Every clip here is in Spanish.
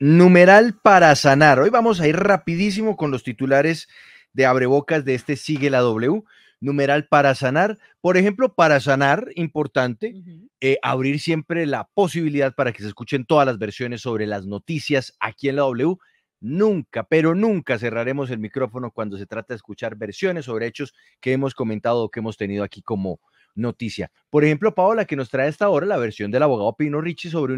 Numeral para sanar. Hoy vamos a ir rapidísimo con los titulares de abrebocas de este Sigue la W. Numeral para sanar. Por ejemplo, para sanar, importante, eh, abrir siempre la posibilidad para que se escuchen todas las versiones sobre las noticias aquí en la W. Nunca, pero nunca cerraremos el micrófono cuando se trata de escuchar versiones sobre hechos que hemos comentado o que hemos tenido aquí como, noticia. Por ejemplo, Paola, que nos trae esta hora la versión del abogado Pino Ricci sobre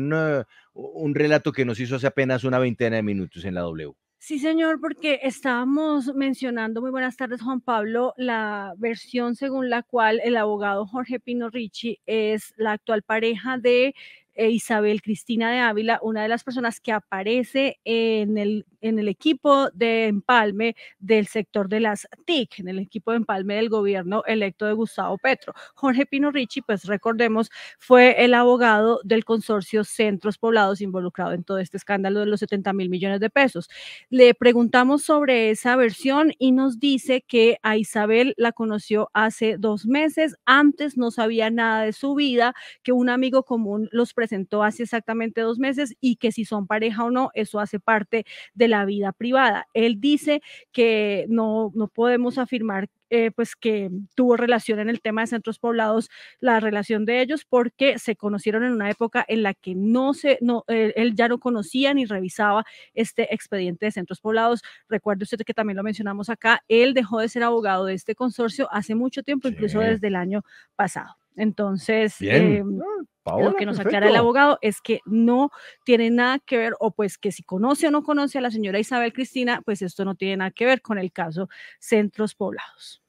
un relato que nos hizo hace apenas una veintena de minutos en la W. Sí, señor, porque estábamos mencionando, muy buenas tardes, Juan Pablo, la versión según la cual el abogado Jorge Pino Ricci es la actual pareja de eh, Isabel Cristina de Ávila, una de las personas que aparece en el en el equipo de empalme del sector de las TIC, en el equipo de empalme del gobierno electo de Gustavo Petro. Jorge Pino Ricci, pues recordemos, fue el abogado del consorcio Centros Poblados involucrado en todo este escándalo de los 70 mil millones de pesos. Le preguntamos sobre esa versión y nos dice que a Isabel la conoció hace dos meses, antes no sabía nada de su vida, que un amigo común los presentó hace exactamente dos meses y que si son pareja o no, eso hace parte del la vida privada. Él dice que no, no podemos afirmar eh, pues que tuvo relación en el tema de centros poblados, la relación de ellos, porque se conocieron en una época en la que no se, no, él, ya no conocía ni revisaba este expediente de centros poblados. Recuerde usted que también lo mencionamos acá, él dejó de ser abogado de este consorcio hace mucho tiempo, incluso desde el año pasado. Entonces, em, ah, lo que nos aclara el abogado es que no tiene nada que ver, o pues que si conoce o no conoce a la señora Isabel Cristina, pues esto no tiene nada que ver con el caso Centros Poblados.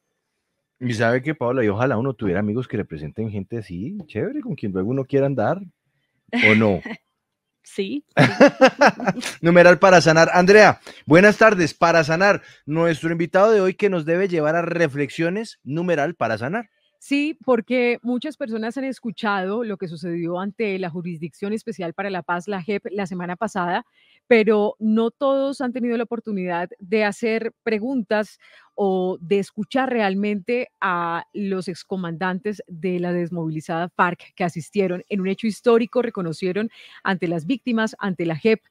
Y sabe que, Paola, y ojalá uno tuviera amigos que representen gente así, chévere, con quien luego uno quiera andar, ¿o no? Sí. Numeral para sanar. Andrea, buenas tardes. Para sanar, nuestro invitado de hoy que nos debe llevar a reflexiones, numeral para sanar. Sí, porque muchas personas han escuchado lo que sucedió ante la Jurisdicción Especial para la Paz, la JEP, la semana pasada, pero no todos han tenido la oportunidad de hacer preguntas o de escuchar realmente a los excomandantes de la desmovilizada FARC que asistieron en un hecho histórico, reconocieron ante las víctimas, ante la JEP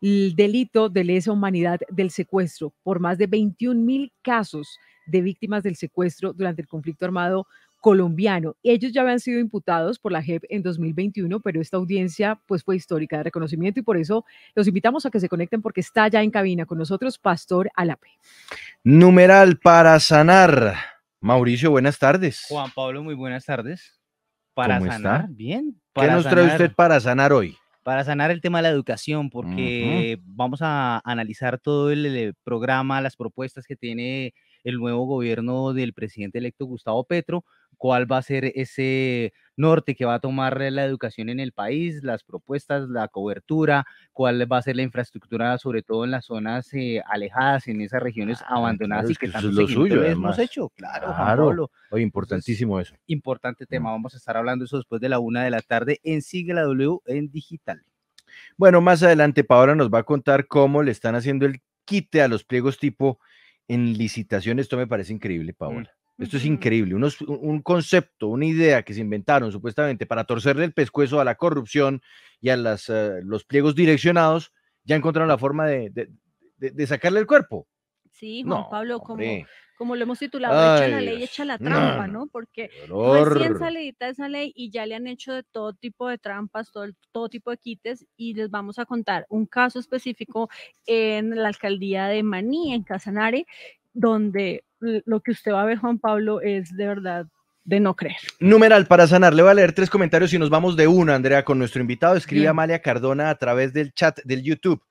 el delito de lesa humanidad del secuestro por más de 21 mil casos de víctimas del secuestro durante el conflicto armado colombiano. Ellos ya habían sido imputados por la JEP en 2021, pero esta audiencia pues fue histórica de reconocimiento y por eso los invitamos a que se conecten porque está ya en cabina con nosotros Pastor Alape. Numeral para sanar. Mauricio, buenas tardes. Juan Pablo, muy buenas tardes. Para ¿Cómo sanar, bien. ¿Qué nos trae usted para sanar hoy? Para sanar el tema de la educación, porque vamos a analizar todo el programa, las propuestas que tiene el nuevo gobierno del presidente electo Gustavo Petro, cuál va a ser ese norte que va a tomar la educación en el país, las propuestas, la cobertura, cuál va a ser la infraestructura, sobre todo en las zonas eh, alejadas, en esas regiones ah, abandonadas y que, es lo suyo, hemos hecho. Claro, claro. importantísimo eso. Importante mm. tema, vamos a estar hablando eso después de la una de la tarde en Sigla W en digital. Bueno, más adelante Paola nos va a contar cómo le están haciendo el quite a los pliegos tipo en licitación esto me parece increíble, mm, Paola. Esto es increíble. un concepto, una idea que se inventaron supuestamente para torcerle el pescuezo a la corrupción y a las, eh, los pliegos direccionados, ya encontraron la forma de, sacarle el cuerpo. Sí, Juan Pablo, como, como lo hemos titulado, echa la ley, echa la trampa, ¿no? Porque recién salidita esa ley y ya le han hecho de todo tipo de trampas, todo, todo tipo de quites, y les vamos a contar un caso específico en la alcaldía de Maní, en Casanare, donde lo que usted va a ver, Juan Pablo, es de verdad de no creer. Numeral para sanar. Le voy a leer tres comentarios y nos vamos de una, Andrea, con nuestro invitado. Escribe Amalia Cardona a través del chat del YouTube.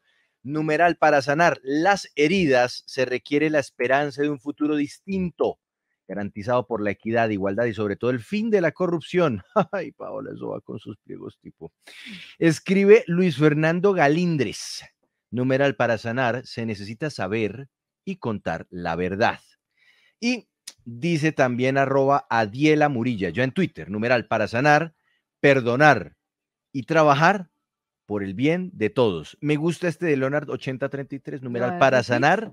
Numeral, para sanar las heridas se requiere la esperanza de un futuro distinto, garantizado por la equidad, igualdad y sobre todo el fin de la corrupción. Ay, Paola, eso va con sus pliegos tipo. Escribe Luis Fernando Galindres. Numeral, para sanar se necesita saber y contar la verdad. Y dice también arroba Adiela Murilla, yo en Twitter, numeral, para sanar, perdonar y trabajar por el bien de todos. Me gusta este de Leonard 8033, numeral ah, para sanar,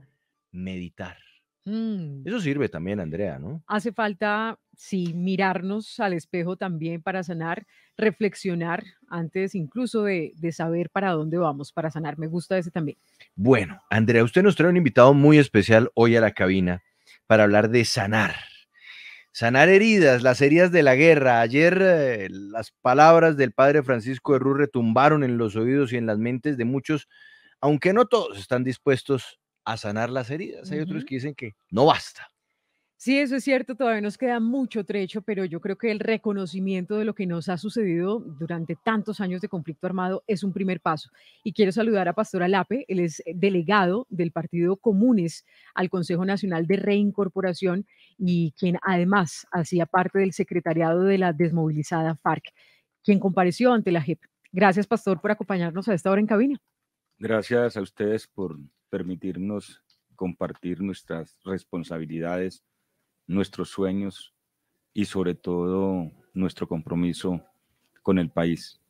meditar. Mm. Eso sirve también, Andrea, ¿no? Hace falta, sí, mirarnos al espejo también para sanar, reflexionar antes incluso de, de saber para dónde vamos para sanar. Me gusta ese también. Bueno, Andrea, usted nos trae un invitado muy especial hoy a la cabina para hablar de sanar. Sanar heridas, las heridas de la guerra. Ayer eh, las palabras del padre Francisco de retumbaron en los oídos y en las mentes de muchos, aunque no todos están dispuestos a sanar las heridas. Hay otros que dicen que no basta. Sí, eso es cierto, todavía nos queda mucho trecho, pero yo creo que el reconocimiento de lo que nos ha sucedido durante tantos años de conflicto armado es un primer paso. Y quiero saludar a Pastor Alape, él es eh, delegado del Partido Comunes al Consejo Nacional de Reincorporación y quien además hacía parte del secretariado de la desmovilizada FARC, quien compareció ante la JEP. Gracias, Pastor, por acompañarnos a esta hora en cabina. Gracias a ustedes por permitirnos compartir nuestras responsabilidades nuestros sueños y sobre todo nuestro compromiso con el país.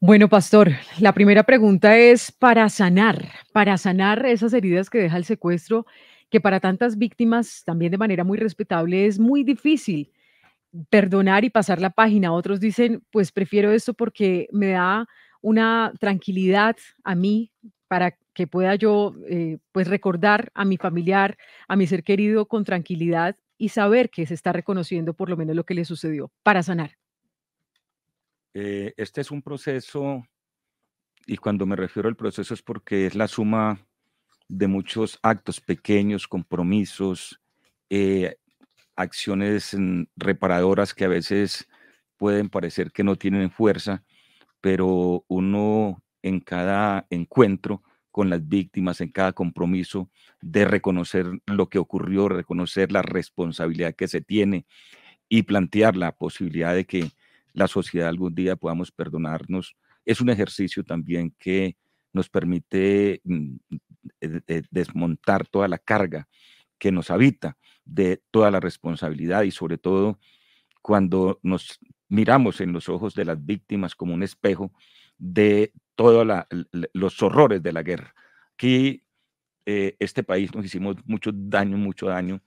Bueno, pastor, la primera pregunta es para sanar, para sanar esas heridas que deja el secuestro, que para tantas víctimas, también de manera muy respetable, es muy difícil perdonar y pasar la página. Otros dicen, pues prefiero esto porque me da una tranquilidad a mí para que pueda yo eh, pues recordar a mi familiar, a mi ser querido con tranquilidad y saber que se está reconociendo por lo menos lo que le sucedió para sanar? Eh, este es un proceso, y cuando me refiero al proceso es porque es la suma de muchos actos pequeños, compromisos, eh, acciones mm, reparadoras que a veces pueden parecer que no tienen fuerza, pero uno en cada encuentro con las víctimas, en cada compromiso de reconocer lo que ocurrió, reconocer la responsabilidad que se tiene y plantear la posibilidad de que la sociedad algún día podamos perdonarnos. Es un ejercicio también que nos permite mm, desmontar toda la carga que nos habita de toda la responsabilidad y sobre todo cuando nos miramos en los ojos de las víctimas como un espejo de todos los horrores de la guerra. Aquí eh, este país nos hicimos mucho daño, mucho daño.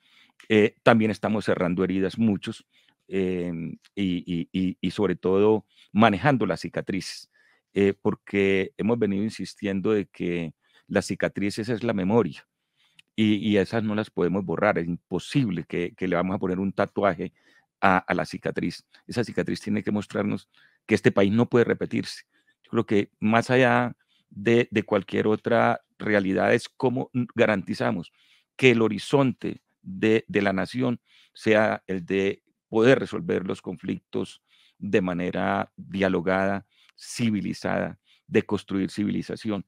Eh, también estamos cerrando heridas muchos em, y, sobre todo manejando las cicatrices, eh, porque hemos venido insistiendo de que las cicatrices es la memoria y, esas no las podemos borrar, es imposible que, le vamos a poner un tatuaje a, la cicatriz. Esa cicatriz tiene que mostrarnos que este país no puede repetirse, lo que más allá de, cualquier otra realidad es cómo garantizamos que el horizonte de, la nación sea el de poder resolver los conflictos de manera dialogada, civilizada, de construir civilización.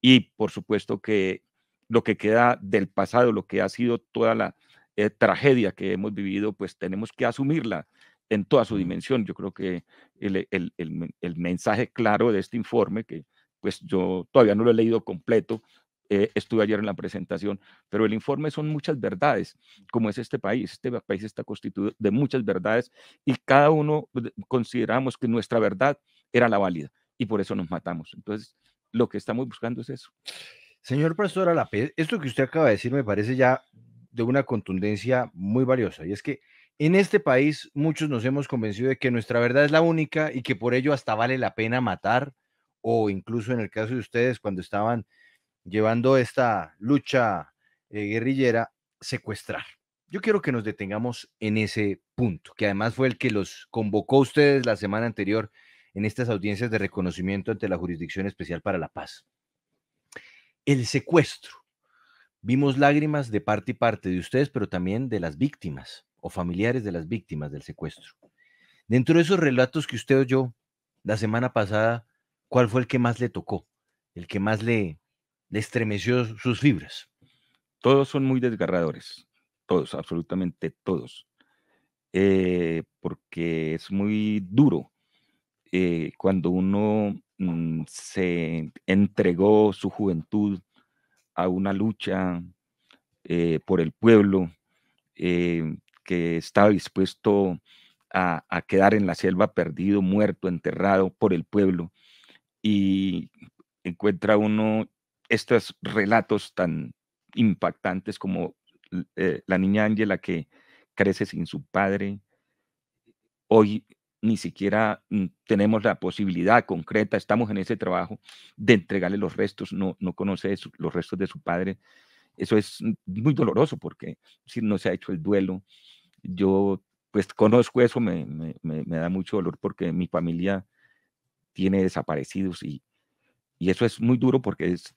Y por supuesto que lo que queda del pasado, lo que ha sido toda la eh, tragedia que hemos vivido, pues tenemos que asumirla en toda su dimensión. Yo creo que el, mensaje claro de este informe, que pues yo todavía no lo he leído completo, eh, estuve ayer en la presentación, pero el informe son muchas verdades, como es este país. Este país está constituido de muchas verdades y cada uno consideramos que nuestra verdad era la válida y por eso nos matamos. Entonces, lo que estamos buscando es eso. Señor profesor Alape, esto que usted acaba de decir me parece ya de una contundencia muy valiosa y es que en este país muchos nos hemos convencido de que nuestra verdad es la única y que por ello hasta vale la pena matar o incluso en el caso de ustedes cuando estaban llevando esta lucha eh, guerrillera, secuestrar. Yo quiero que nos detengamos en ese punto, que además fue el que los convocó a ustedes la semana anterior en estas audiencias de reconocimiento ante la Jurisdicción Especial para la Paz. El secuestro. Vimos lágrimas de parte y parte de ustedes, pero también de las víctimas o familiares de las víctimas del secuestro. Dentro de esos relatos que usted oyó la semana pasada, ¿cuál fue el que más le tocó? El que más le, estremeció sus fibras. Todos son muy desgarradores, todos, absolutamente todos, eh, porque es muy duro eh, cuando uno mm, se entregó su juventud a una lucha eh, por el pueblo, que estaba dispuesto a, quedar en la selva perdido, muerto, enterrado por el pueblo. Y encuentra uno estos relatos tan impactantes como eh, la niña Ángela que crece sin su padre. Hoy ni siquiera mm, tenemos la posibilidad concreta, estamos en ese trabajo de entregarle los restos, no, no conoce los restos de su padre. Eso es mm, muy doloroso porque si no se ha hecho el duelo, yo pues conozco eso, me, da mucho dolor porque mi familia tiene desaparecidos y, y eso es muy duro porque es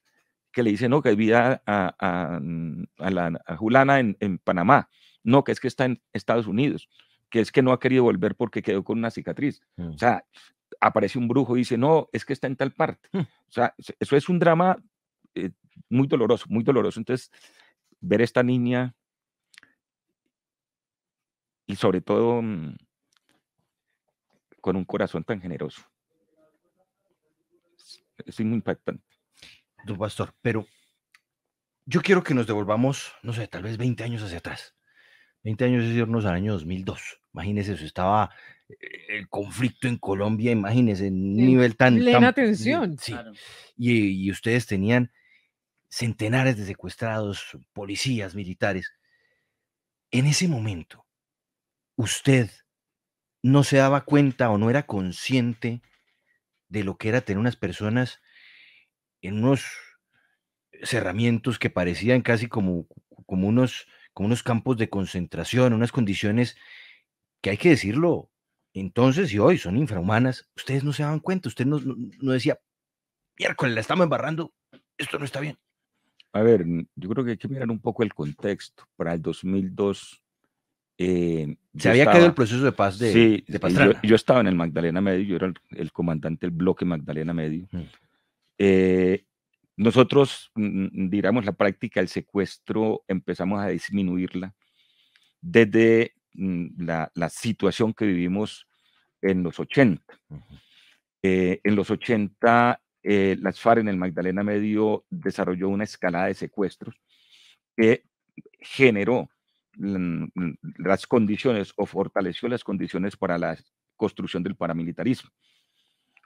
que le dicen, no, que vida a, a, mm, a, la Julana en, Panamá, no, que es que está en Estados Unidos, que es que no ha querido volver porque quedó con una cicatriz. O mm. sea, aparece un brujo y dice, no, es que está en tal parte. Hmm. O sea, eso es un drama eh, muy doloroso, muy doloroso. Entonces, ver esta niña y sobre todo mm, con un corazón tan generoso. Es muy impactante. Don Pastor, pero yo quiero que nos devolvamos, no sé, tal vez 20 años hacia atrás. 20 años es irnos al año 2002. Imagínense, eso estaba eh, el conflicto en Colombia, imagínense, en un nivel tan... Plena Sí. y, ustedes tenían centenares de secuestrados, policías, militares. En ese momento, usted no se daba cuenta o no era consciente de lo que era tener unas personas en unos cerramientos que parecían casi como, como, unos, como unos campos de concentración, unas condiciones que hay que decirlo, entonces y hoy son infrahumanas, ustedes no se daban cuenta, usted no, decía, miércoles la estamos embarrando, esto no está bien. A ver, yo creo que hay que mirar un poco el contexto. Para el 2002 eh, se había quedado el proceso de paz de, sí, Yo, estaba en el Magdalena Medio, yo era el, comandante del bloque Magdalena Medio. Mm. Eh, nosotros, mm, mm, diríamos la práctica del secuestro empezamos a disminuirla desde la, situación que vivimos en los 80. Eh, en los 80, las FARC en el Magdalena Medio desarrolló una escalada de secuestros que generó las condiciones o fortaleció las condiciones para la construcción del paramilitarismo.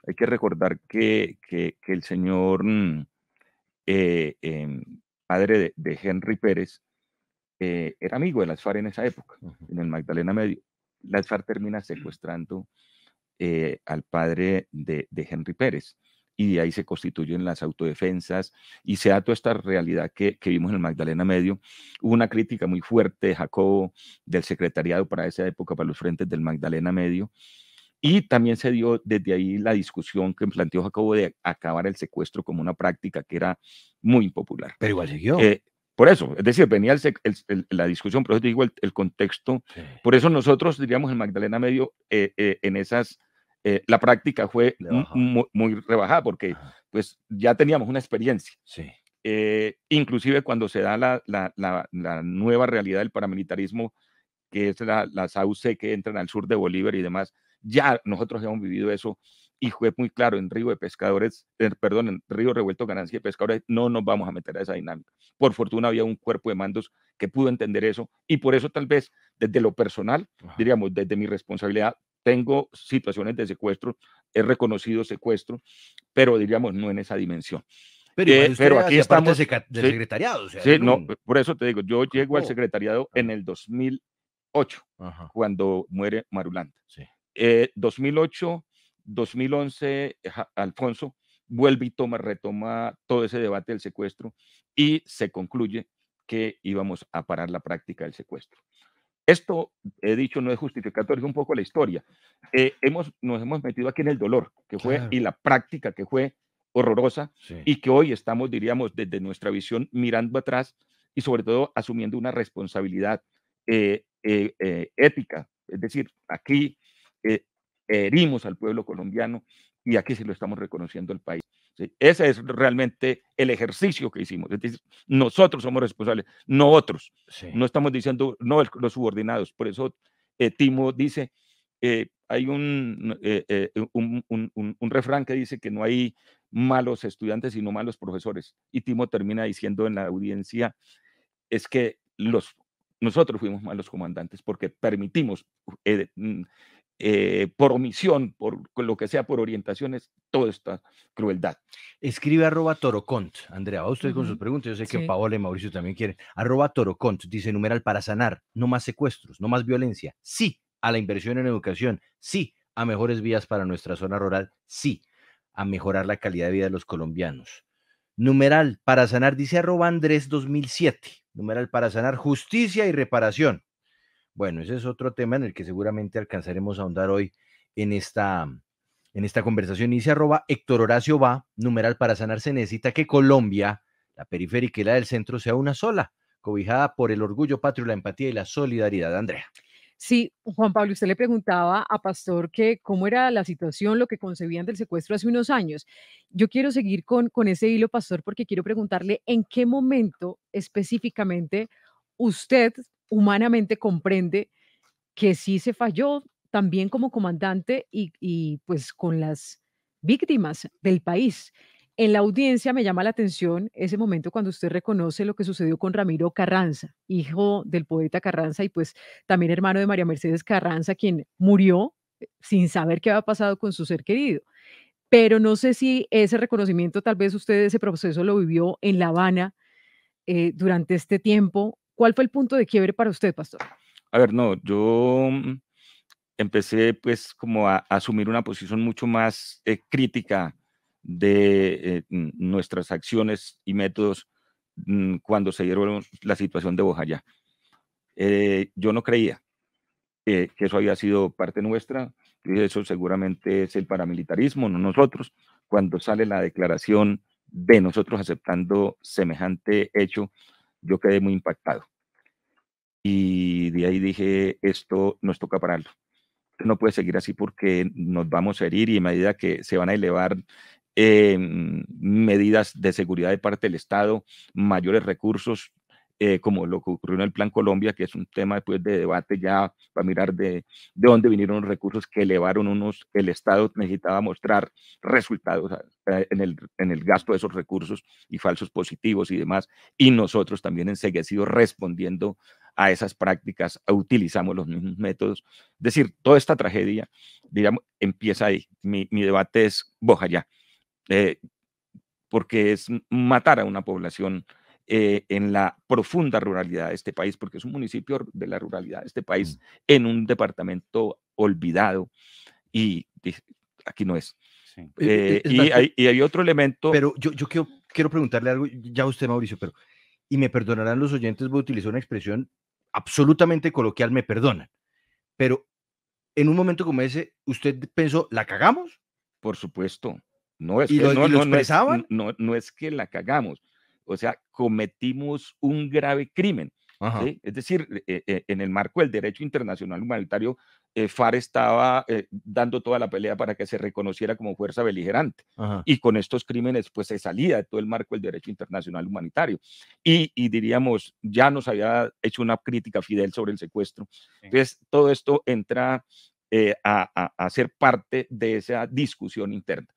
Hay que recordar que, el señor mm, eh, em, padre de, Henry Pérez eh, era amigo de las FARC en esa época, en el Magdalena Medio. Las FARC termina secuestrando eh, al padre de, de Henry Pérez y de ahí se constituyen las autodefensas y se da toda esta realidad que, que vimos en el Magdalena Medio. Hubo una crítica muy fuerte de Jacobo, del secretariado para esa época, para los frentes del Magdalena Medio, y también se dio desde ahí la discusión que planteó Jacobo de acabar el secuestro como una práctica que era muy impopular. Pero igual siguió. Eh, por eso, es decir, venía el, la discusión, pero es igual el, contexto. Por eso nosotros, diríamos, el Magdalena Medio, eh, eh, en esas eh, la práctica fue muy, rebajada porque pues ya teníamos una experiencia. Sí. Eh, inclusive cuando se da la, nueva realidad del paramilitarismo, que es la, SAUCE que entran al sur de Bolívar y demás, ya nosotros hemos vivido eso y fue muy claro en Río de Pescadores, perdón, en Río Revuelto Ganancia de Pescadores, no nos vamos a meter a esa dinámica. Por fortuna había un cuerpo de mandos que pudo entender eso y por eso tal vez desde lo personal, diríamos, desde mi responsabilidad, tengo situaciones de secuestro, he reconocido secuestro, pero diríamos no en esa dimensión. Pero, eh, pero aquí estamos. Del secretariado. sí, no, por eso te digo, yo llego al secretariado en el 2008, cuando muere Marulanda. Sí. 2008, eh, 2011, Alfonso vuelve y toma, retoma todo ese debate del secuestro y se concluye que íbamos a parar la práctica del secuestro. Esto, he dicho, no es justificatorio, es un poco la historia. Eh, hemos, nos hemos metido aquí en el dolor que fue y la práctica que fue horrorosa y que hoy estamos, diríamos, desde nuestra visión mirando atrás y sobre todo asumiendo una responsabilidad eh, eh, ética. Es decir, aquí herimos al pueblo colombiano y aquí se lo estamos reconociendo al país. Ese es realmente el ejercicio que hicimos. decir, nosotros somos responsables, no otros. No estamos diciendo, no los subordinados. Por eso eh, Timo dice, eh, hay eh, un, refrán que dice que no hay malos estudiantes, sino malos profesores. Y Timo termina diciendo en la audiencia, es que los, nosotros fuimos malos comandantes porque permitimos eh, por omisión, por lo que sea, por orientaciones, toda esta crueldad. Escribe arroba torocont, Andrea, va usted con sus preguntas, yo sé que Paola y Mauricio también quieren. Arroba torocont, dice numeral para sanar, no más secuestros, no más violencia, sí a la inversión en educación, sí a mejores vías para nuestra zona rural, sí a mejorar la calidad de vida de los colombianos. Numeral para sanar, dice arroba Andrés 2007. Numeral para sanar, justicia y reparación. Bueno, ese es otro tema en el que seguramente alcanzaremos a ahondar hoy en esta, en esta conversación. Dice arroba Héctor Horacio va, numeral para sanarse necesita que Colombia, la periférica y la del centro, sea una sola, cobijada por el orgullo patrio, la empatía y la solidaridad. Andrea. Sí, Juan Pablo, usted le preguntaba a Pastor que cómo era la situación, lo que concebían del secuestro hace unos años. Yo quiero seguir con, con ese hilo, Pastor, porque quiero preguntarle en qué momento específicamente usted humanamente comprende que sí se falló también como comandante y, pues con las víctimas del país. En la audiencia me llama la atención ese momento cuando usted reconoce lo que sucedió con Ramiro Carranza, hijo del poeta Carranza y pues también hermano de María Mercedes Carranza, quien murió eh, sin saber qué había pasado con su ser querido. Pero no sé si ese reconocimiento, tal vez usted ese proceso lo vivió en La Habana eh, durante este tiempo ¿Cuál fue el punto de quiebre para usted, pastor? A ver, no, yo mm, empecé pues como a, asumir una posición mucho más eh, crítica de eh, nuestras acciones y métodos mm, cuando se dieron la situación de Bojayá. Eh, yo no creía que eso había sido parte nuestra, y eso seguramente es el paramilitarismo, no nosotros. Cuando sale la declaración de nosotros aceptando semejante hecho, yo quedé muy impactado y de ahí dije, esto nos toca pararlo. No puede seguir así porque nos vamos a herir y a medida que se van a elevar em, medidas de seguridad de parte del Estado, mayores recursos, eh, como lo que ocurrió en el Plan Colombia, que es un tema después de debate ya para mirar de, de dónde vinieron los recursos que elevaron unos, el Estado necesitaba mostrar resultados eh, en el, gasto de esos recursos y falsos positivos y demás, y nosotros también enseguecidos respondiendo a esas prácticas, utilizamos los mismos métodos. Es decir, toda esta tragedia, digamos, empieza ahí. Mi, debate es boja ya, eh, porque es matar a una población eh, en la profunda ruralidad de este país, porque es un municipio de la ruralidad de este país, mm. en un departamento olvidado y, aquí no es. Eh, y, hay, otro elemento. Pero yo, yo quiero, quiero preguntarle algo, ya usted, Mauricio, pero, y me perdonarán los oyentes, voy a una expresión absolutamente coloquial, me perdonan. Pero en un momento como ese, ¿usted pensó, la cagamos? Por supuesto. No es, que, no, no, no es que la cagamos. O sea, cometimos un grave crimen. Es decir, eh, eh, en el marco del derecho internacional humanitario, eh, FAR estaba dando toda la pelea para que se reconociera como fuerza beligerante. Y con estos crímenes, pues se salía de todo el marco del derecho internacional humanitario. Y, diríamos, ya nos había hecho una crítica Fidel sobre el secuestro. Entonces, todo esto entra a, ser parte de esa discusión interna.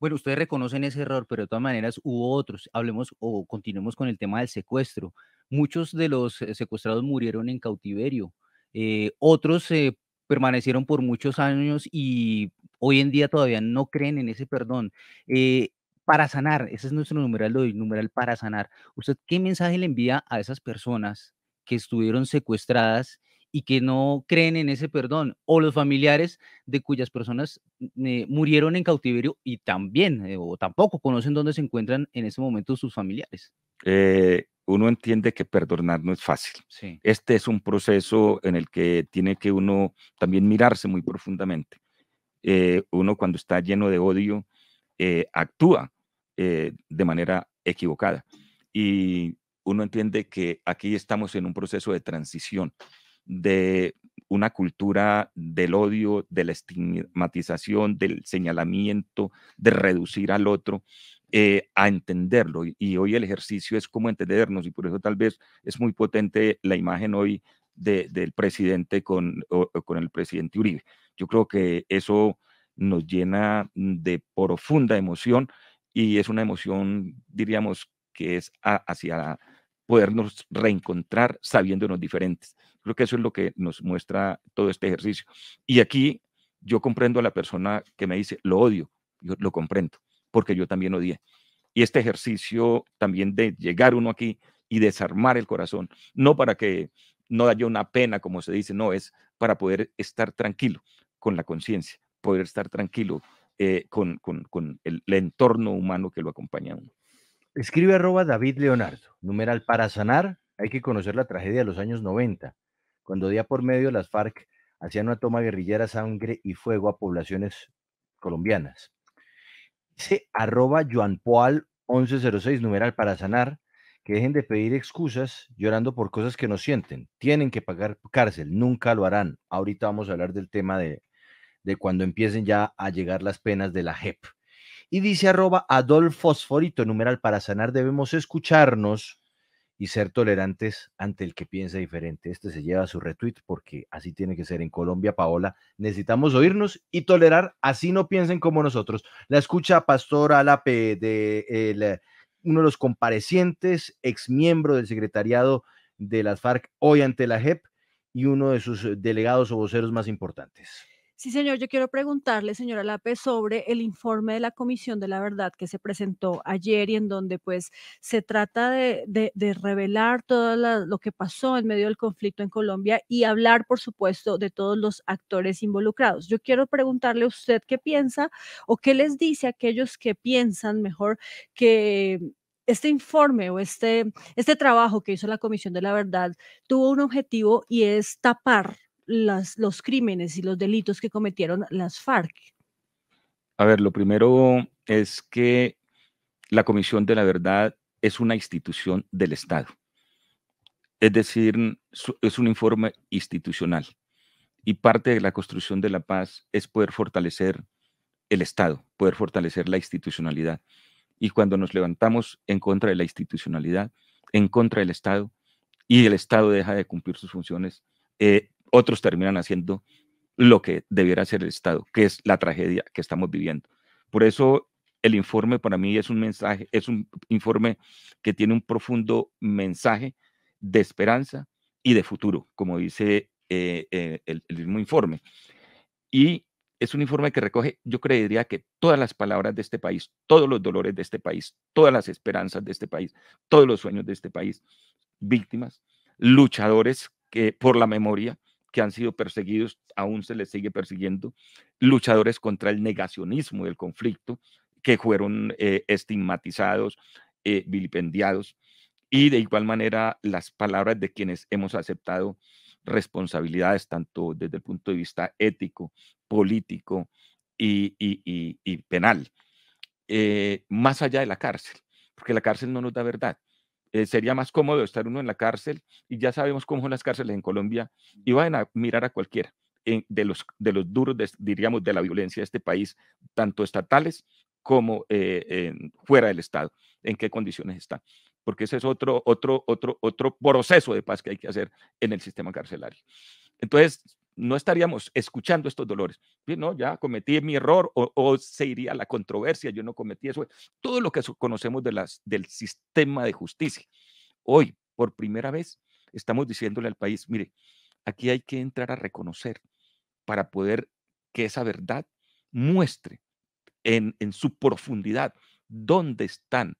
Bueno, ustedes reconocen ese error, pero de todas maneras hubo otros. Hablemos o continuemos con el tema del secuestro. Muchos de los eh, secuestrados murieron en cautiverio, eh, otros eh, permanecieron por muchos años y hoy en día todavía no creen en ese perdón. para sanar, ese es nuestro numeral, numeral para sanar. ¿Usted qué mensaje le envía a esas personas que estuvieron secuestradas y que no creen en ese perdón, o los familiares de cuyas personas murieron en cautiverio y también o tampoco conocen dónde se encuentran en ese momento sus familiares. Eh, uno entiende que perdonar no es fácil. Este es un proceso en el que tiene que uno también mirarse muy profundamente. Eh, uno cuando está lleno de odio eh, actúa eh, de manera equivocada y uno entiende que aquí estamos en un proceso de transición de una cultura del odio, de la estigmatización, del señalamiento, de reducir al otro eh, a entenderlo. Y, hoy el ejercicio es como entendernos y por eso tal vez es muy potente la imagen hoy del presidente con, con el presidente Uribe. Yo creo que eso nos llena de profunda emoción y es una emoción, diríamos, que es hacia podernos reencontrar sabiéndonos diferentes. Creo que eso es lo que nos muestra todo este ejercicio. Y aquí yo comprendo a la persona que me dice, lo odio, yo lo comprendo porque yo también odié. Y este ejercicio también de llegar uno aquí y desarmar el corazón, no para que no haya una pena, como se dice, no, es para poder estar tranquilo con la conciencia, poder estar tranquilo eh, con, el, entorno humano que lo acompaña a uno. Escribe arroba David Leonardo, numeral para sanar, hay que conocer la tragedia de los años 90, cuando día por medio las FARC hacían una toma guerrillera, sangre y fuego a poblaciones colombianas dice arroba joanpoal 1106, numeral para sanar, que dejen de pedir excusas llorando por cosas que no sienten. Tienen que pagar cárcel, nunca lo harán. Ahorita vamos a hablar del tema de, de cuando empiecen ya a llegar las penas de la JEP. Y dice arroba fosforito numeral para sanar, debemos escucharnos y ser tolerantes ante el que piensa diferente. Este se lleva su retweet porque así tiene que ser en Colombia, Paola. Necesitamos oírnos y tolerar, así no piensen como nosotros. La escucha Pastor Alape, de, eh, uno de los comparecientes, ex miembro del secretariado de las FARC, hoy ante la JEP y uno de sus delegados o voceros más importantes. Sí, señor, yo quiero preguntarle, señora Lápez sobre el informe de la Comisión de la Verdad que se presentó ayer y en donde pues se trata de, revelar todo lo que pasó en medio del conflicto en Colombia y hablar, por supuesto, de todos los actores involucrados. Yo quiero preguntarle a usted qué piensa o qué les dice a aquellos que piensan mejor que este informe o este, este trabajo que hizo la Comisión de la Verdad tuvo un objetivo y es tapar los crímenes y los delitos que cometieron las FARC? A ver, lo primero es que la Comisión de la Verdad es una institución del Estado. Es decir, es un informe institucional. Y parte de la construcción de la paz es poder fortalecer el Estado, poder fortalecer la institucionalidad. Y cuando nos levantamos en contra de la institucionalidad, en contra del Estado, y el Estado deja de cumplir sus funciones, eh, otros terminan haciendo lo que debiera hacer el Estado, que es la tragedia que estamos viviendo. Por eso el informe para mí es un mensaje, es un informe que tiene un profundo mensaje de esperanza y de futuro, como dice eh, eh, el, el, mismo informe. Y es un informe que recoge, yo creería que todas las palabras de este país, todos los dolores de este país, todas las esperanzas de este país, todos los sueños de este país, víctimas, luchadores que, por la memoria, que han sido perseguidos, aún se les sigue persiguiendo, luchadores contra el negacionismo del conflicto, que fueron eh, estigmatizados, eh, vilipendiados, y de igual manera las palabras de quienes hemos aceptado responsabilidades, tanto desde el punto de vista ético, político y, penal, eh, más allá de la cárcel, porque la cárcel no nos da verdad. Eh, sería más cómodo estar uno en la cárcel y ya sabemos cómo son las cárceles en Colombia y van a mirar a cualquiera eh, de, los, de los duros, diríamos, de la violencia de este país, tanto estatales como eh, fuera del Estado, en qué condiciones están. Porque ese es otro, otro, otro, otro proceso de paz que hay que hacer en el sistema carcelario. Entonces, no estaríamos escuchando estos dolores. Bien, no, ya cometí mi error o, se iría la controversia, yo no cometí eso. Todo lo que conocemos de las, del sistema de justicia. Hoy, por primera vez, estamos diciéndole al país, mire, aquí hay que entrar a reconocer para poder que esa verdad muestre en, su profundidad dónde están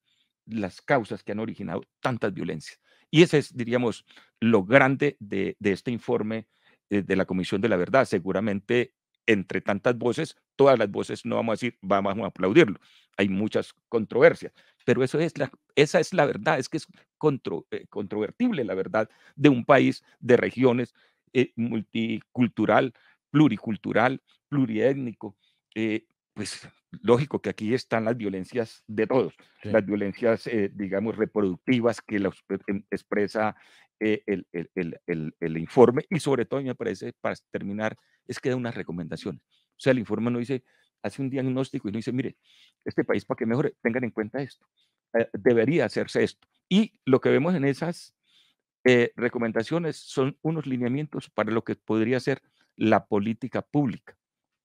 las causas que han originado tantas violencias. Y ese es, diríamos, lo grande de este informe de la Comisión de la Verdad. Seguramente, entre tantas voces, todas las voces no vamos a decir, vamos a aplaudirlo. Hay muchas controversias, pero eso es la, esa es la verdad, es que es contro, eh, controvertible la verdad de un país, de regiones, eh, multicultural, pluricultural, pluriétnico. Eh, pues lógico que aquí están las violencias de todos, las violencias, digamos, reproductivas que la em, expresa eh, el, el, informe y sobre todo, me parece, para terminar, es que da unas recomendaciones. O sea, el informe no dice, hace un diagnóstico y no dice, mire, este país para que mejore, tengan en cuenta esto, eh, debería hacerse esto. Y lo que vemos en esas eh, recomendaciones son unos lineamientos para lo que podría ser la política pública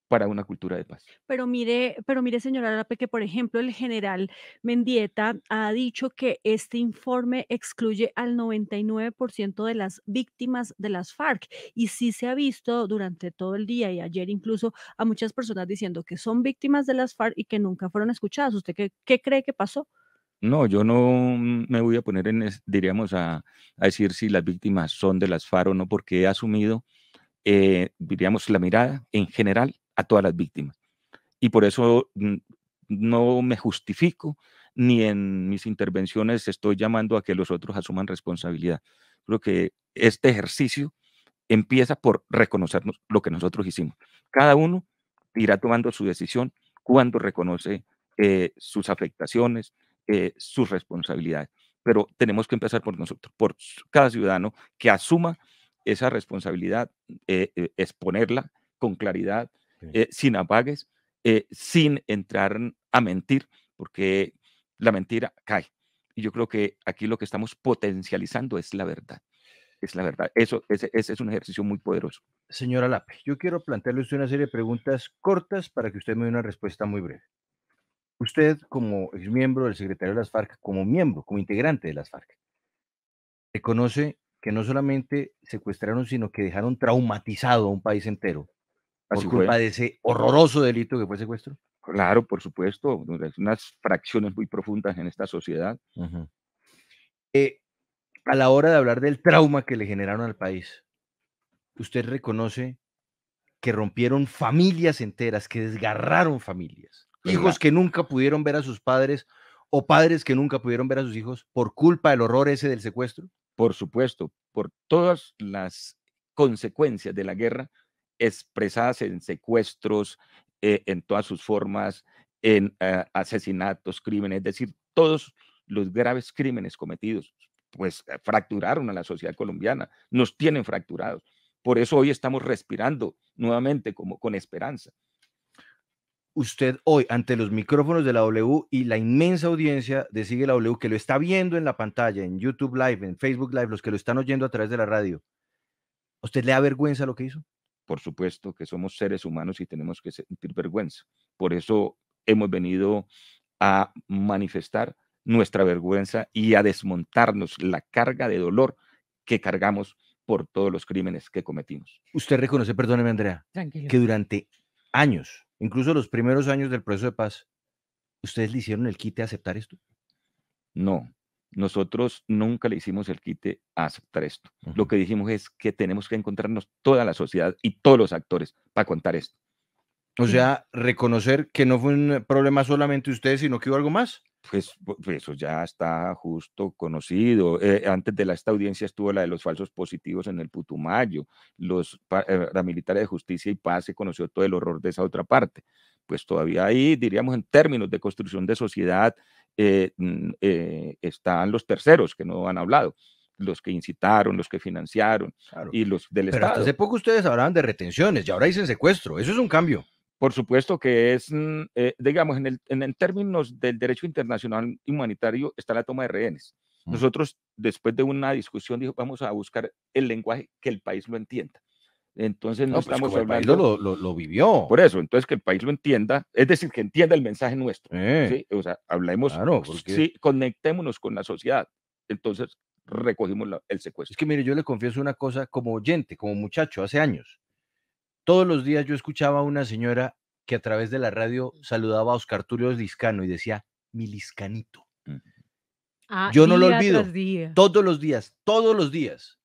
para una cultura de paz. Pero mire, pero mire, señora Arape, que por ejemplo el general Mendieta ha dicho que este informe excluye al 99% de las víctimas de las FARC y sí se ha visto durante todo el día y ayer incluso a muchas personas diciendo que son víctimas de las FARC y que nunca fueron escuchadas. ¿Usted qué, cree que pasó? No, yo no me voy a poner en, diríamos, a, decir si las víctimas son de las FARC o no, porque he asumido, eh, diríamos, la mirada en general a todas las víctimas. Y por eso no me justifico ni en mis intervenciones estoy llamando a que los otros asuman responsabilidad. Creo que este ejercicio empieza por reconocernos lo que nosotros hicimos. Cada uno irá tomando su decisión cuando reconoce eh, sus afectaciones, eh, sus responsabilidades. Pero tenemos que empezar por nosotros, por cada ciudadano que asuma esa responsabilidad, eh, exponerla con claridad, eh, sin apagues, eh, sin entrar a mentir, porque la mentira cae. Y yo creo que aquí lo que estamos potencializando es la verdad. Es la verdad. Eso ese, es un ejercicio muy poderoso. Señora Lape, yo quiero plantearle usted una serie de preguntas cortas para que usted me dé una respuesta muy breve. Usted, como ex miembro del secretario de las FARC, como miembro, como integrante de las FARC, reconoce que no solamente secuestraron, sino que dejaron traumatizado a un país entero por culpa de ese horroroso delito que fue secuestro. Claro, por supuesto, unas fracciones muy profundas en esta sociedad. Eh, a la hora de hablar del trauma que le generaron al país, usted reconoce que rompieron familias enteras, que desgarraron familias, hijos que nunca pudieron ver a sus padres o padres que nunca pudieron ver a sus hijos por culpa del horror ese del secuestro? Por supuesto, por todas las consecuencias de la guerra, expresadas en secuestros, eh, en todas sus formas, en eh, asesinatos, crímenes, es decir, todos los graves crímenes cometidos, pues eh, fracturaron a la sociedad colombiana, nos tienen fracturados. Por eso hoy estamos respirando nuevamente como con esperanza. Usted hoy ante los micrófonos de la W y la inmensa audiencia de Sigue la W que lo está viendo en la pantalla, en YouTube Live, en Facebook Live, los que lo están oyendo a través de la radio, ¿usted le da vergüenza lo que hizo? por supuesto que somos seres humanos y tenemos que sentir vergüenza. Por eso hemos venido a manifestar nuestra vergüenza y a desmontarnos la carga de dolor que cargamos por todos los crímenes que cometimos. Usted reconoce, perdóneme Andrea, que durante años, incluso los primeros años del proceso de paz, ¿ustedes le hicieron el quite a aceptar esto? No, nosotros nunca le hicimos el quite a aceptar esto. Lo que dijimos es que tenemos que encontrarnos toda la sociedad y todos los actores para contar esto. O sea, reconocer que no fue un problema solamente ustedes, sino que hubo algo más. Pues, pues eso ya está justo conocido. Eh, antes de la, esta audiencia estuvo la de los falsos positivos en el Putumayo. Los eh, paramilitares de justicia y paz se conoció todo el horror de esa otra parte. Pues todavía ahí, diríamos, en términos de construcción de sociedad, eh, eh, están los terceros que no han hablado, los que incitaron, los que financiaron y los del Estado. hace poco ustedes hablaban de retenciones y ahora dicen secuestro, eso es un cambio. Por supuesto que es, mm, eh, digamos, en, el, términos del derecho internacional humanitario está la toma de rehenes. Mm. Nosotros, después de una discusión, dijo, vamos a buscar el lenguaje que el país lo entienda. Entonces no, pues, estamos hablando. El país lo, vivió. Por eso, entonces que el país lo entienda, es decir, que entienda el mensaje nuestro. Eh. ¿sí? O sea, hablemos, sí, conectémonos con la sociedad. Entonces recogimos el secuestro. Es que mire, yo le confieso una cosa como oyente, como muchacho, hace años. Todos los días yo escuchaba a una señora que a través de la radio saludaba a Oscar Turio Liscano y decía, mi Liscanito. Ah, yo no lo olvido. Todos los días, todos los días.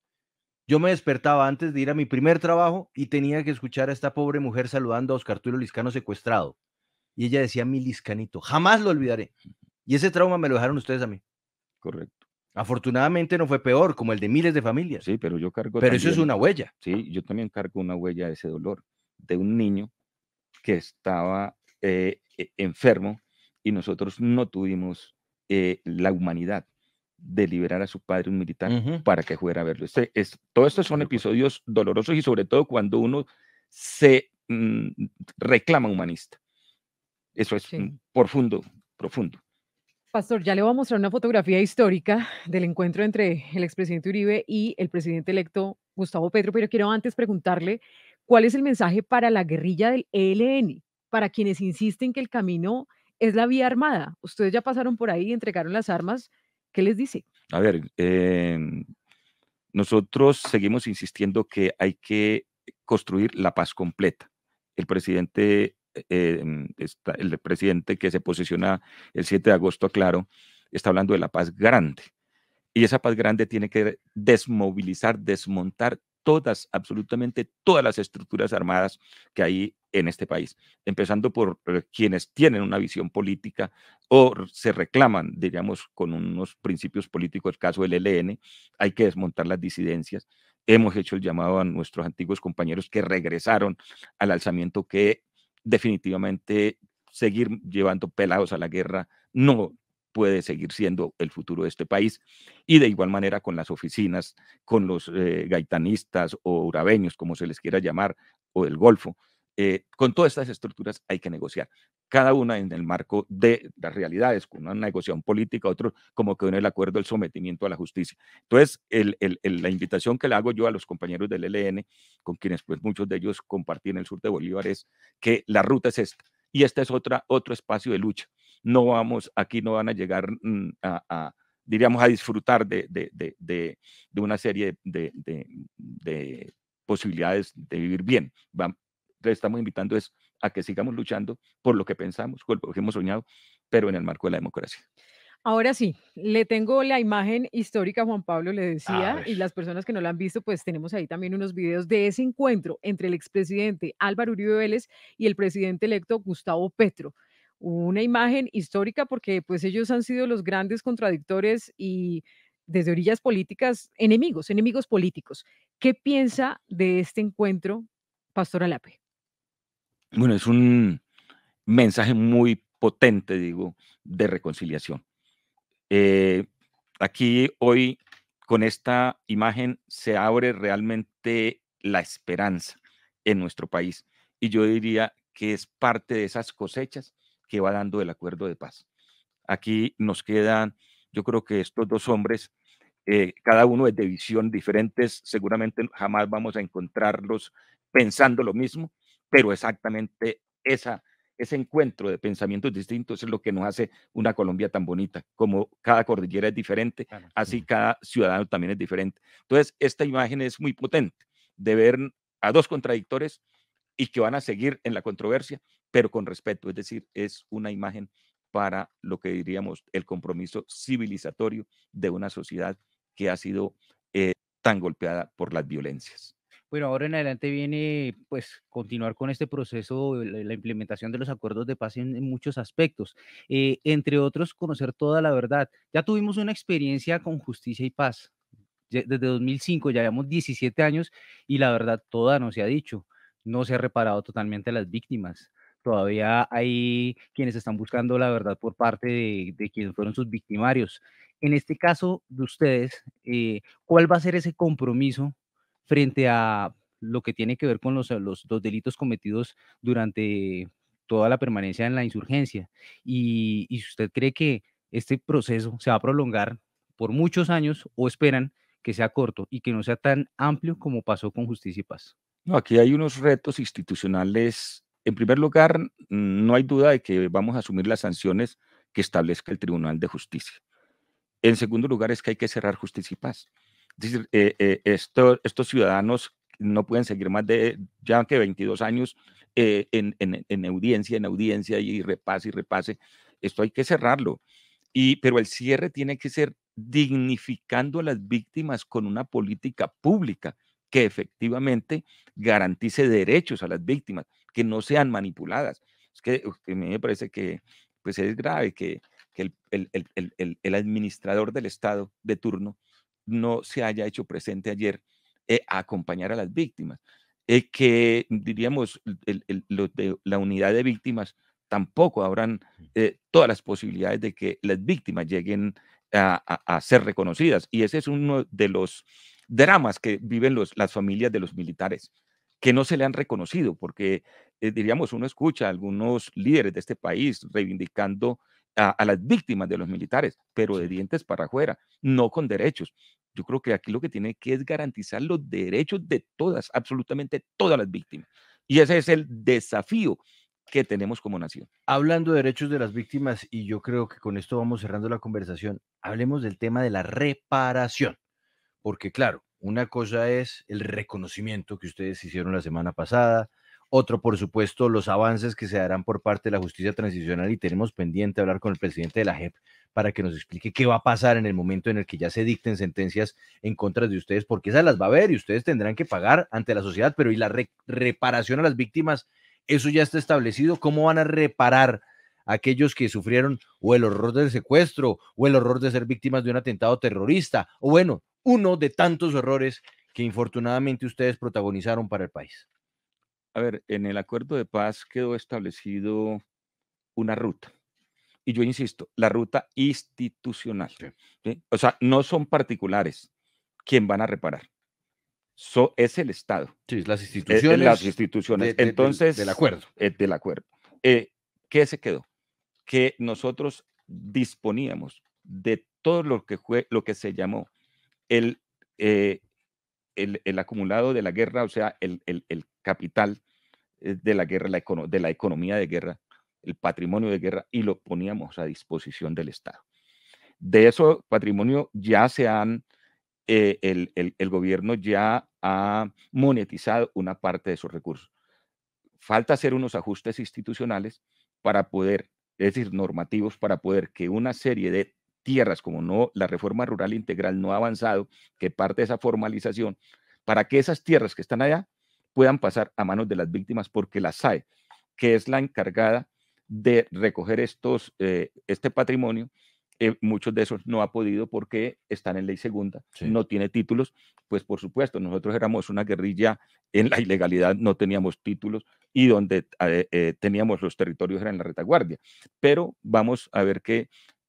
Yo me despertaba antes de ir a mi primer trabajo y tenía que escuchar a esta pobre mujer saludando a Oscar Tulio Liscano secuestrado. Y ella decía, mi Liscanito, jamás lo olvidaré. Y ese trauma me lo dejaron ustedes a mí. Correcto. Afortunadamente no fue peor, como el de miles de familias. Sí, pero yo cargo. Pero eso es una huella. Sí, yo también cargo una huella de ese dolor de un niño que estaba eh, e-, enfermo y nosotros no tuvimos eh, la humanidad de liberar a su padre, un militar, para que fuera a verlo. Este, es, todo esto son episodios dolorosos y sobre todo cuando uno se mm, reclama humanista. Eso es profundo, profundo. Pastor, ya le voy a mostrar una fotografía histórica del encuentro entre el expresidente Uribe y el presidente electo Gustavo Petro, pero quiero antes preguntarle cuál es el mensaje para la guerrilla del ELN, para quienes insisten que el camino es la vía armada. Ustedes ya pasaron por ahí, y entregaron las armas, ¿Qué les dice? A ver, em, nosotros seguimos insistiendo que hay que construir la paz completa. El presidente, eh, em, está, el presidente que se posiciona el 7 de agosto, claro, está hablando de la paz grande. Y esa paz grande tiene que desmovilizar, desmontar todas, absolutamente todas las estructuras armadas que hay en este país, empezando por eh, quienes tienen una visión política o se reclaman, diríamos, con unos principios políticos, el caso del ELN, hay que desmontar las disidencias. Hemos hecho el llamado a nuestros antiguos compañeros que regresaron al alzamiento que definitivamente seguir llevando pelados a la guerra no puede seguir siendo el futuro de este país. Y de igual manera con las oficinas, con los eh, gaitanistas o urabeños, como se les quiera llamar, o del Golfo. Eh, con todas estas estructuras hay que negociar, cada una en el marco de las realidades, con una negociación política, otro como que en el acuerdo del sometimiento a la justicia. Entonces, la invitación que le hago yo a los compañeros del e LN, con quienes pues muchos de ellos compartí en el sur de Bolívar, es que la ruta es esta, y este es otra, otro espacio de lucha no vamos, aquí no van a llegar mm, a, diríamos, a disfrutar de, de, una serie de, posibilidades de vivir bien. Van, le estamos invitando es a que sigamos luchando por lo que pensamos, por lo que hemos soñado, pero en el marco de la democracia. Ahora sí, le tengo la imagen histórica, Juan Pablo le decía, y las personas que no la han visto, pues tenemos ahí también unos videos de ese encuentro entre el expresidente Álvaro Uribe Vélez y el presidente electo Gustavo Petro una imagen histórica porque pues ellos han sido los grandes contradictores y desde orillas políticas, enemigos, enemigos políticos. ¿Qué piensa de este encuentro, Pastor Alape? Bueno, es un mensaje muy potente, digo, de reconciliación. Eh, aquí hoy, con esta imagen, se abre realmente la esperanza en nuestro país. Y yo diría que es parte de esas cosechas que va dando el acuerdo de paz. Aquí nos quedan, yo creo que estos dos hombres, eh, cada uno es de visión diferentes, seguramente jamás vamos a encontrarlos pensando lo mismo, pero exactamente esa, ese encuentro de pensamientos distintos es lo que nos hace una Colombia tan bonita, como cada cordillera es diferente, así cada ciudadano también es diferente. Entonces, esta imagen es muy potente de ver a dos contradictores y que van a seguir en la controversia, pero con respeto, es decir, es una imagen para lo que diríamos el compromiso civilizatorio de una sociedad que ha sido eh, tan golpeada por las violencias. Bueno, ahora en adelante viene pues continuar con este proceso, la implementación de los acuerdos de paz en, muchos aspectos, eh, entre otros conocer toda la verdad. Ya tuvimos una experiencia con justicia y paz. Desde 2005 ya llevamos 17 años y la verdad toda no se ha dicho, no se ha reparado totalmente a las víctimas todavía hay quienes están buscando la verdad por parte de, quienes fueron sus victimarios. En este caso de ustedes, eh, ¿cuál va a ser ese compromiso frente a lo que tiene que ver con los, los, delitos cometidos durante toda la permanencia en la insurgencia? Y, usted cree que este proceso se va a prolongar por muchos años o esperan que sea corto y que no sea tan amplio como pasó con Justicia y Paz. aquí hay unos retos institucionales en primer lugar, no hay duda de que vamos a asumir las sanciones que establezca el Tribunal de Justicia. En segundo lugar, es que hay que cerrar justicia y paz. Es decir, eh, eh, estos ciudadanos no pueden seguir más de ya que 22 años eh, en, audiencia, en audiencia y repase y repase. Esto hay que cerrarlo. Y, pero el cierre tiene que ser dignificando a las víctimas con una política pública que efectivamente garantice derechos a las víctimas que no sean manipuladas. Es que a mí me parece que pues es grave que, que el, el, el, el, administrador del Estado de turno no se haya hecho presente ayer eh, a acompañar a las víctimas. Eh, que diríamos de la unidad de víctimas tampoco habrán eh, todas las posibilidades de que las víctimas lleguen a, a, a, ser reconocidas. Y ese es uno de los dramas que viven los, las familias de los militares, que no se le han reconocido, porque eh, diríamos, uno escucha a algunos líderes de este país reivindicando a, las víctimas de los militares, pero de dientes para afuera, no con derechos. Yo creo que aquí lo que tiene que es garantizar los derechos de todas, absolutamente todas las víctimas. Y ese es el desafío que tenemos como nación. Hablando de derechos de las víctimas, y yo creo que con esto vamos cerrando la conversación, hablemos del tema de la reparación, porque claro, una cosa es el reconocimiento que ustedes hicieron la semana pasada, otro, por supuesto, los avances que se darán por parte de la justicia transicional y tenemos pendiente hablar con el presidente de la JEP para que nos explique qué va a pasar en el momento en el que ya se dicten sentencias en contra de ustedes, porque esas las va a haber y ustedes tendrán que pagar ante la sociedad, pero y la reparación a las víctimas, eso ya está establecido, ¿cómo van a reparar? aquellos que sufrieron o el horror del secuestro o el horror de ser víctimas de un atentado terrorista o bueno, uno de tantos horrores que infortunadamente ustedes protagonizaron para el país. A ver, en el acuerdo de paz quedó establecido una ruta. Y yo insisto, la ruta institucional. O sea, no son particulares quien van a reparar. So, es el Estado. Sí, las instituciones. Eh, eh, las instituciones. Entonces. Del, acuerdo. Eh, del acuerdo. ¿Qué se quedó? Que nosotros disponíamos de todo lo que fue lo que se llamó el, el, acumulado de la guerra, o sea, el, el capital eh, de la guerra, de la economía de guerra, el patrimonio de guerra, y lo poníamos a disposición del Estado. De eso, patrimonio ya se han, eh, el, gobierno ya ha monetizado una parte de sus recursos. Falta hacer unos ajustes institucionales para poder, es decir, normativos, para poder que una serie de tierras, como no la reforma rural integral no ha avanzado, que parte de esa formalización, para que esas tierras que están allá puedan pasar a manos de las víctimas porque la SAE, que es la encargada de recoger estos, eh, este patrimonio, eh, muchos de esos no ha podido porque están en ley segunda, no tiene títulos, pues por supuesto, nosotros éramos una guerrilla en la ilegalidad, no teníamos títulos y donde eh, teníamos los territorios eran la retaguardia, pero vamos a ver que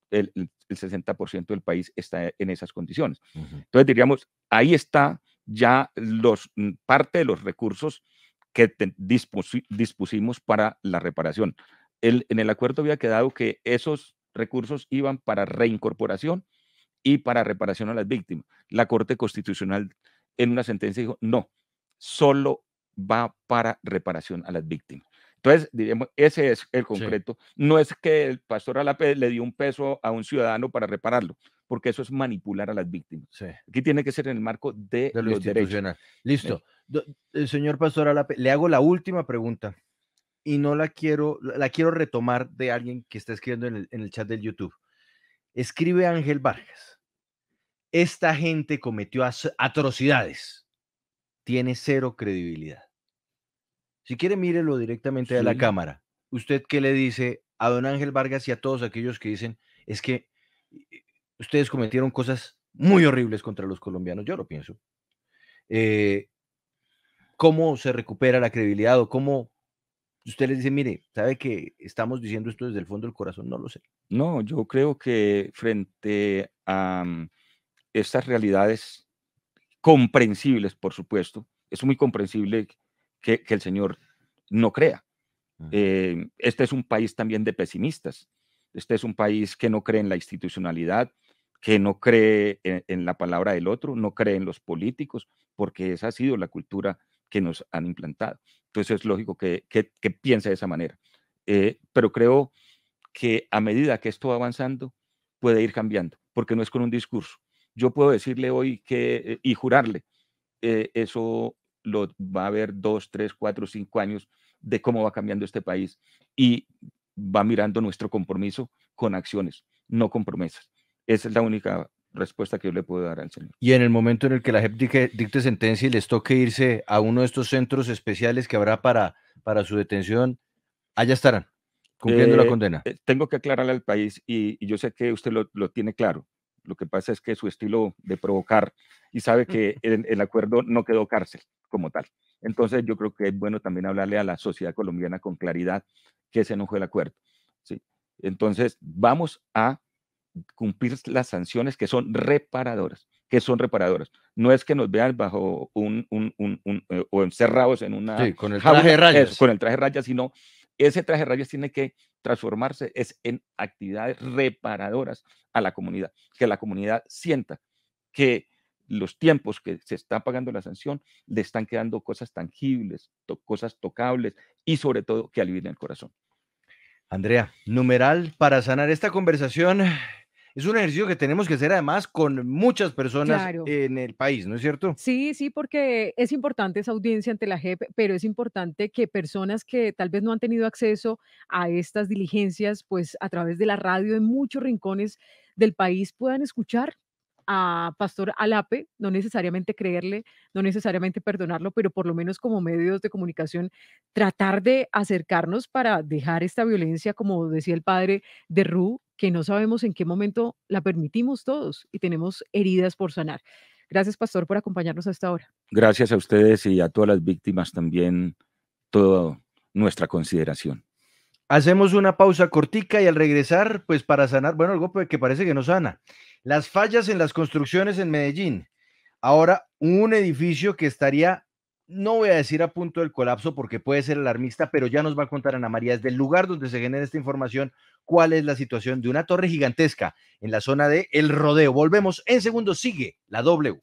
el, 60% del país está en esas condiciones. Entonces diríamos, ahí está ya los, mm, parte de los recursos que dispusimos para la reparación. El, en el acuerdo había quedado que esos recursos iban para reincorporación y para reparación a las víctimas. La Corte Constitucional en una sentencia dijo, no, solo va para reparación a las víctimas. Entonces, ese es el concreto. No es que el pastor Alape le dio un peso a un ciudadano para repararlo, porque eso es manipular a las víctimas. Aquí tiene que ser en el marco de, los derechos. Listo. Eh, señor Pastor le hago la última pregunta y no la quiero, la quiero retomar de alguien que está escribiendo en el, chat del YouTube. Escribe Ángel Vargas. Esta gente cometió atrocidades. Tiene cero credibilidad. Si quiere, mírelo directamente a la cámara. ¿Usted qué le dice a don Ángel Vargas y a todos aquellos que dicen, es que ustedes cometieron cosas muy horribles contra los colombianos, yo lo pienso. Eh, ¿Cómo se recupera la credibilidad o cómo usted les dice, mire, ¿sabe que estamos diciendo esto desde el fondo del corazón? No lo sé. No, yo creo que frente a mm, estas realidades comprensibles, por supuesto, es muy comprensible que, el señor no crea. Eh, este es un país también de pesimistas. Este es un país que no cree en la institucionalidad, que no cree en, la palabra del otro, no cree en los políticos, porque esa ha sido la cultura que nos han implantado. Entonces es lógico que, piense de esa manera. Eh, pero creo que a medida que esto va avanzando, puede ir cambiando, porque no es con un discurso. Yo puedo decirle hoy que, eh, y jurarle, eh, eso lo va a haber dos, tres, cuatro, cinco años de cómo va cambiando este país y va mirando nuestro compromiso con acciones, no con promesas es la única respuesta que yo le puedo dar al señor. Y en el momento en el que la JEP dicte, sentencia y les toque irse a uno de estos centros especiales que habrá para, para su detención, allá estarán, cumpliendo la eh, condena. Eh, tengo que aclararle al país, y, yo sé que usted lo, tiene claro. Lo que pasa es que su estilo de provocar y sabe que el, acuerdo no quedó cárcel como tal. Entonces yo creo que es bueno también hablarle a la sociedad colombiana con claridad que se enojó el acuerdo. ¿sí? Entonces vamos a cumplir las sanciones que son reparadoras, que son reparadoras. No es que nos vean bajo un, un, un, eh, o encerrados en una... con el traje rayas. con el traje rayas, sino ese traje rayas tiene que transformarse es en actividades reparadoras a la comunidad, que la comunidad sienta que los tiempos que se está pagando la sanción le están quedando cosas tangibles, cosas tocables y sobre todo que alivien el corazón. Andrea, numeral para sanar esta conversación es un ejercicio que tenemos que hacer además con muchas personas en el país, ¿no es cierto? Sí, sí, porque es importante esa audiencia ante la JEP, pero es importante que personas que tal vez no han tenido acceso a estas diligencias, pues a través de la radio en muchos rincones del país puedan escuchar a Pastor Alape, no necesariamente creerle, no necesariamente perdonarlo, pero por lo menos como medios de comunicación tratar de acercarnos para dejar esta violencia, como decía el padre de Ru, que no sabemos en qué momento la permitimos todos y tenemos heridas por sanar. Gracias, Pastor, por acompañarnos hasta ahora. Gracias a ustedes y a todas las víctimas también, toda nuestra consideración. Hacemos una pausa cortica y al regresar, pues para sanar, bueno, algo que parece que no sana. Las fallas en las construcciones en Medellín. Ahora, un edificio que estaría, no voy a decir a punto del colapso porque puede ser alarmista, pero ya nos va a contar Ana María desde el lugar donde se genera esta información cuál es la situación de una torre gigantesca en la zona de El Rodeo. Volvemos en segundos, sigue la doble